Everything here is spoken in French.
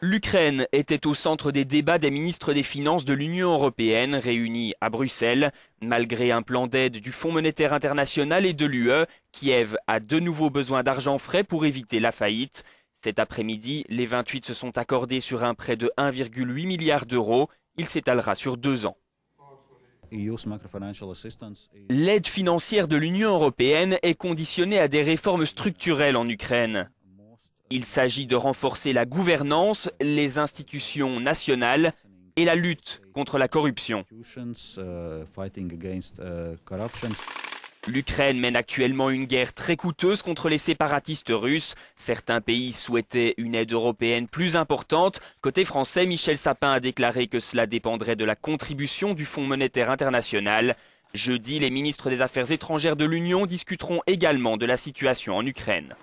L'Ukraine était au centre des débats des ministres des Finances de l'Union européenne réunis à Bruxelles. Malgré un plan d'aide du Fonds monétaire international et de l'UE, Kiev a de nouveau besoin d'argent frais pour éviter la faillite. Cet après-midi, les 28 se sont accordés sur un prêt de 1,8 milliard d'euros. Il s'étalera sur deux ans. L'aide financière de l'Union européenne est conditionnée à des réformes structurelles en Ukraine. Il s'agit de renforcer la gouvernance, les institutions nationales et la lutte contre la corruption. L'Ukraine mène actuellement une guerre très coûteuse contre les séparatistes russes. Certains pays souhaitaient une aide européenne plus importante. Côté français, Michel Sapin a déclaré que cela dépendrait de la contribution du Fonds monétaire international. Jeudi, les ministres des Affaires étrangères de l'Union discuteront également de la situation en Ukraine.